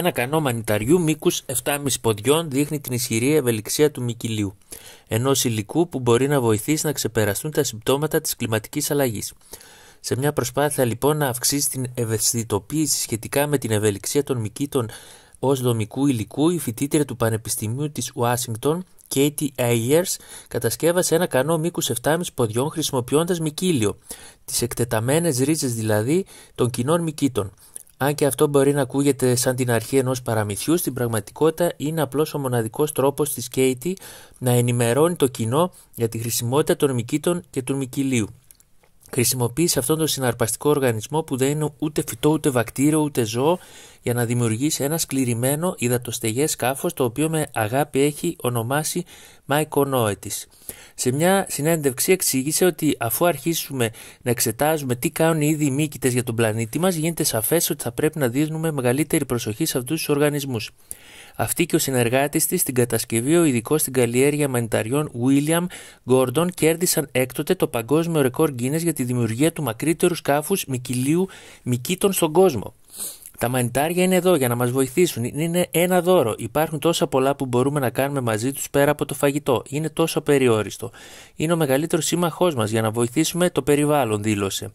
Ένα κανό μανιταριού μήκους 7,5 ποδιών δείχνει την ισχυρή ευελιξία του μικυλίου, ενός υλικού που μπορεί να βοηθήσει να ξεπεραστούν τα συμπτώματα της κλιματικής αλλαγής. Σε μια προσπάθεια λοιπόν να αυξήσει την ευαισθητοποίηση σχετικά με την ευελιξία των μυκήτων ως δομικού υλικού, η φοιτήτρια του Πανεπιστημίου της Ουάσιγκτον, Katie Ayers, κατασκεύασε ένα κανό μήκους 7,5 ποδιών χρησιμοποιώντας μικύλιο, τις εκτεταμένες ρίζες δηλαδή των κοινών μικύτων. Αν και αυτό μπορεί να ακούγεται σαν την αρχή ενός παραμυθιού, στην πραγματικότητα είναι απλώς ο μοναδικός τρόπος της Κέιτι να ενημερώνει το κοινό για τη χρησιμότητα των μυκήτων και του μυκηλίου. Χρησιμοποιεί αυτόν τον συναρπαστικό οργανισμό που δεν είναι ούτε φυτό, ούτε βακτήριο, ούτε ζώο για να δημιουργήσει ένα σκληρημένο υδατοστεγές σκάφος το οποίο με αγάπη έχει ονομάσει Μαϊκονόετη. Σε μια συνέντευξη εξήγησε ότι αφού αρχίσουμε να εξετάζουμε τι κάνουν οι ίδιοι μήκητες για τον πλανήτη μας, γίνεται σαφές ότι θα πρέπει να δίνουμε μεγαλύτερη προσοχή σε αυτούς τους οργανισμούς. Αυτή και ο συνεργάτης της, στην κατασκευή, ο ειδικός στην καλλιέργεια μανιταριών William Gordon κέρδισαν έκτοτε το παγκόσμιο ρεκόρ Guinness για τη δημιουργία του μακρύτερου σκάφους μικυλίου μικήτων στον κόσμο. Τα μανιτάρια είναι εδώ για να μας βοηθήσουν. Είναι ένα δώρο. Υπάρχουν τόσα πολλά που μπορούμε να κάνουμε μαζί τους πέρα από το φαγητό. Είναι τόσο περιόριστο. Είναι ο μεγαλύτερος σύμμαχός μας για να βοηθήσουμε το περιβάλλον, δήλωσε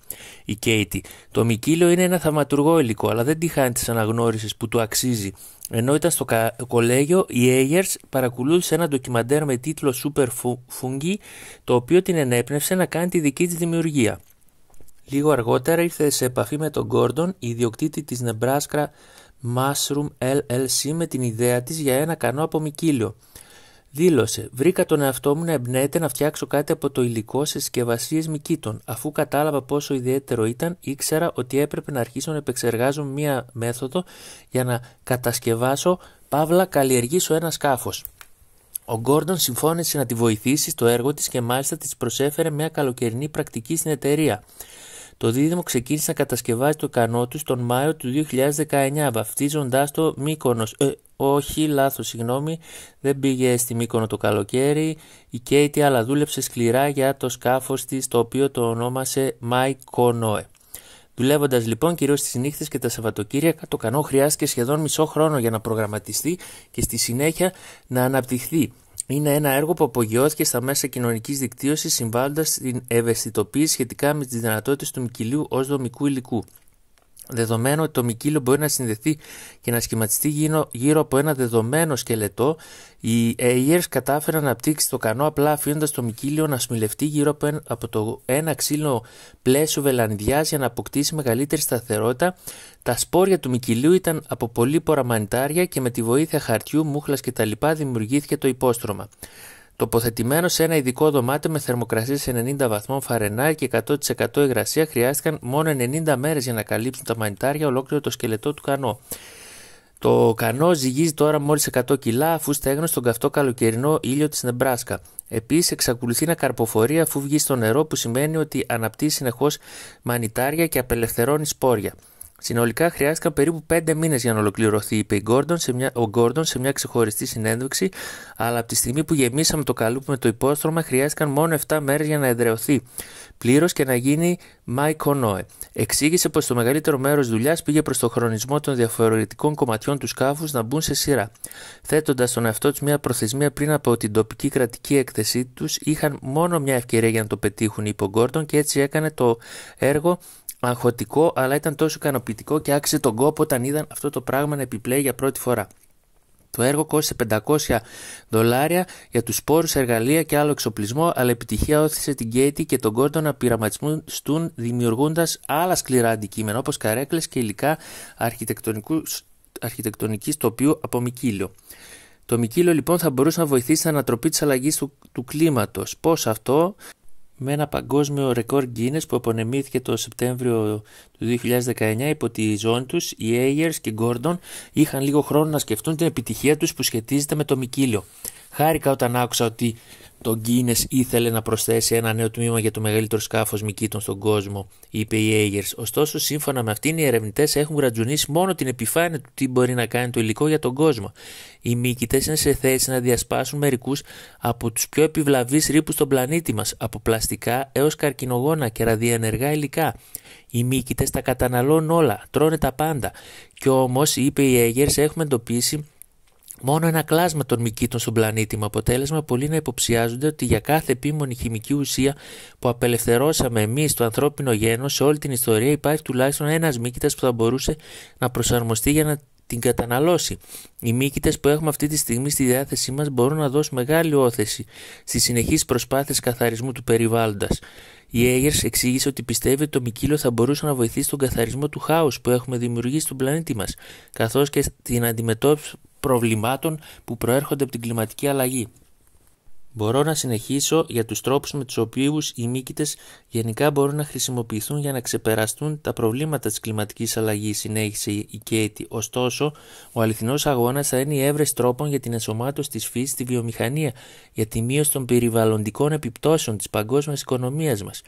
η Κέιτι. Το μικύλιο είναι ένα θαυματουργό υλικό, αλλά δεν τη χάνει της αναγνώρισης που του αξίζει. Ενώ ήταν στο κολέγιο, η Ayers παρακολούθησε ένα ντοκιμαντέρ με τίτλο Super Fungi, το οποίο την ενέπνευσε να κάνει τη δική της δημιουργία. Λίγο αργότερα ήρθε σε επαφή με τον Gordon, ιδιοκτήτη της Nebraska Mushroom LLC με την ιδέα της για ένα κανό από μικύλιο. Δήλωσε «Βρήκα τον εαυτό μου να εμπνέεται να φτιάξω κάτι από το υλικό σε συσκευασίες μικήτων. Αφού κατάλαβα πόσο ιδιαίτερο ήταν, ήξερα ότι έπρεπε να αρχίσω να επεξεργάζω μία μέθοδο για να κατασκευάσω, παύλα καλλιεργήσω ένα σκάφος». Ο Γκόρντον συμφώνησε να τη βοηθήσει στο έργο της και μάλιστα της προσέφερε μια καλοκαιρινή πρακτική στην εταιρεία. Το δίδυμο ξεκίνησε να κατασκευάζει το κανό του τον Μάιο του 2019, βαφτίζοντά το Μύκονος. Ε, όχι, λάθος, συγγνώμη, δεν πήγε στη Μύκονο το καλοκαίρι. Η Κέιτι αλλά δούλεψε σκληρά για το σκάφος της, το οποίο το ονόμασε Μάικονοε. Δουλεύοντας λοιπόν κυρίως τι νύχτες και τα Σαββατοκύριακα, το κανό χρειάστηκε σχεδόν μισό χρόνο για να προγραμματιστεί και στη συνέχεια να αναπτυχθεί είναι ένα έργο που απογειώθηκε στα μέσα κοινωνικής δικτύωσης συμβάλλοντας στην ευαισθητοποίηση σχετικά με τις δυνατότητες του μικυλίου ως δομικού υλικού. Δεδομένου ότι το μικύλιο μπορεί να συνδεθεί και να σχηματιστεί γύρω, από ένα δεδομένο σκελετό, οι Ayers κατάφεραν να αναπτύξει το κανό απλά αφήνοντας το μικύλιο να σμιλευτεί γύρω από, ένα, το ένα ξύλινο πλαίσιο βελανδιά για να αποκτήσει μεγαλύτερη σταθερότητα. Τα σπόρια του μικυλίου ήταν από πολύ ποραμανιτάρια και με τη βοήθεια χαρτιού, μούχλας κτλ. δημιουργήθηκε το υπόστρωμα. Τοποθετημένο σε ένα ειδικό δωμάτιο με θερμοκρασίες 90 βαθμών φαρενά και 100% υγρασία, χρειάστηκαν μόνο 90 μέρες για να καλύψουν τα μανιτάρια ολόκληρο το σκελετό του κανό. Το κανό ζυγίζει τώρα μόλις 100 κιλά αφού στέγνωσε στον καυτό καλοκαιρινό ήλιο της Νεμπράσκα. Επίσης, εξακολουθεί να καρποφορεί αφού βγει στο νερό, που σημαίνει ότι αναπτύσσει συνεχώς μανιτάρια και απελευθερώνει σπόρια. Συνολικά χρειάστηκαν περίπου 5 μήνες για να ολοκληρωθεί, είπε Gordon σε μια, ο Γκόρντον σε μια ξεχωριστή συνέντευξη, αλλά από τη στιγμή που γεμίσαμε το καλούπι με το υπόστρωμα, χρειάστηκαν μόνο 7 μέρες για να εδρεωθεί πλήρως και να γίνει Mike Νόε. Εξήγησε πως το μεγαλύτερο μέρος δουλειάς πήγε προς το χρονισμό των διαφορετικών κομματιών του σκάφους να μπουν σε σειρά, θέτοντας στον εαυτό τους μια προθεσμία πριν από την τοπική κρατική έκθεσή τους, είχαν μόνο μια ευκαιρία για να το πετύχουν, είπε ο Γκόρντον, και έτσι έκανε το έργο αγχωτικό, αλλά ήταν τόσο ικανοποιητικό και άξιζε τον κόπο όταν είδαν αυτό το πράγμα να επιπλέει για πρώτη φορά. Το έργο κόστησε 500 δολάρια για τους σπόρους, εργαλεία και άλλο εξοπλισμό, αλλά επιτυχία όθησε την Κέιτι και τον Κόρτο να πειραματιστούν δημιουργώντα άλλα σκληρά αντικείμενα όπως καρέκλες και υλικά αρχιτεκτονικής τοπίου από Μικύλιο. Το Μικύλιο λοιπόν θα μπορούσε να βοηθήσει στην ανατροπή της αλλαγής του, του κλίματος. Πώς αυτό με ένα παγκόσμιο ρεκόρ Guinness που απονεμήθηκε το Σεπτέμβριο του 2019 υπό τη ζώνη τους, οι Ayers και Gordon είχαν λίγο χρόνο να σκεφτούν την επιτυχία τους που σχετίζεται με το Μικύλιο. Χάρηκα όταν άκουσα ότι το Guinness ήθελε να προσθέσει ένα νέο τμήμα για το μεγαλύτερο σκάφος Μικήτων στον κόσμο, είπε η Έγερ. Ωστόσο, σύμφωνα με αυτήν, οι ερευνητές έχουν γρατζουνίσει μόνο την επιφάνεια του τι μπορεί να κάνει το υλικό για τον κόσμο. Οι Μίκητε είναι σε θέση να διασπάσουν μερικούς από τους πιο επιβλαβείς ρήπους στον πλανήτη μας, από πλαστικά έως καρκινογόνα και ραδιενεργά υλικά. Οι μικητέ τα καταναλώνουν όλα, τρώνε τα πάντα. Κι όμως, είπε η Έγερ, έχουμε εντοπίσει Μόνο ένα κλάσμα των μυκήτων στον πλανήτη με αποτέλεσμα πολλοί να υποψιάζονται ότι για κάθε επίμονη χημική ουσία που απελευθερώσαμε εμείς το ανθρώπινο γένος σε όλη την ιστορία υπάρχει τουλάχιστον ένας μύκητας που θα μπορούσε να προσαρμοστεί για να την καταναλώσει. Οι μύκητες που έχουμε αυτή τη στιγμή στη διάθεσή μας μπορούν να δώσουν μεγάλη όθεση στις συνεχείς προσπάθειες καθαρισμού του περιβάλλοντας. Η Έγερ εξήγησε ότι πιστεύει ότι το Μικύλο θα μπορούσε να βοηθήσει στον καθαρισμό του χάους που έχουμε δημιουργήσει στον πλανήτη μας, καθώς και στην αντιμετώπιση προβλημάτων που προέρχονται από την κλιματική αλλαγή. Μπορώ να συνεχίσω για τους τρόπους με τους οποίους οι μήκητες γενικά μπορούν να χρησιμοποιηθούν για να ξεπεραστούν τα προβλήματα της κλιματικής αλλαγής, συνέχισε η Κέιτη. Ωστόσο, ο αληθινός αγώνας θα είναι η έβρεση τρόπων για την ενσωμάτωση της φύσης στη βιομηχανία, για τη μείωση των περιβαλλοντικών επιπτώσεων της παγκόσμιας οικονομίας μας.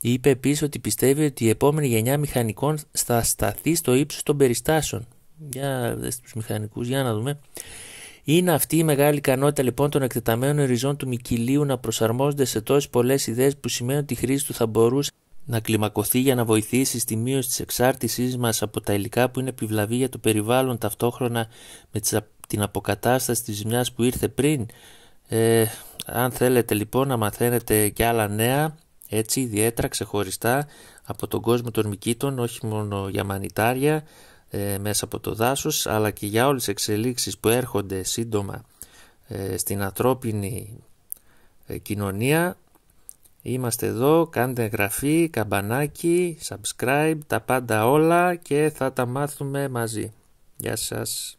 Είπε επίσης ότι πιστεύει ότι η επόμενη γενιά μηχανικών θα σταθεί στο ύψος των περιστάσεων. Για τους μηχανικούς, για να δούμε. Είναι αυτή η μεγάλη ικανότητα λοιπόν των εκτεταμένων ριζών του μικυλίου να προσαρμόζονται σε τόσες πολλές ιδέες που σημαίνει ότι η χρήση του θα μπορούσε να κλιμακωθεί για να βοηθήσει στη μείωση της εξάρτησής μας από τα υλικά που είναι επιβλαβή για το περιβάλλον ταυτόχρονα με την αποκατάσταση της ζημιάς που ήρθε πριν. Ε, αν θέλετε λοιπόν να μαθαίνετε και άλλα νέα, έτσι ιδιαίτερα ξεχωριστά από τον κόσμο των μικήτων, όχι μόνο για μανιτάρια, ε, μέσα από το δάσος αλλά και για όλες τις εξελίξεις που έρχονται σύντομα ε, στην ανθρώπινη ε, κοινωνία είμαστε εδώ, κάντε εγγραφή, καμπανάκι, subscribe, τα πάντα όλα και θα τα μάθουμε μαζί. Γεια σας.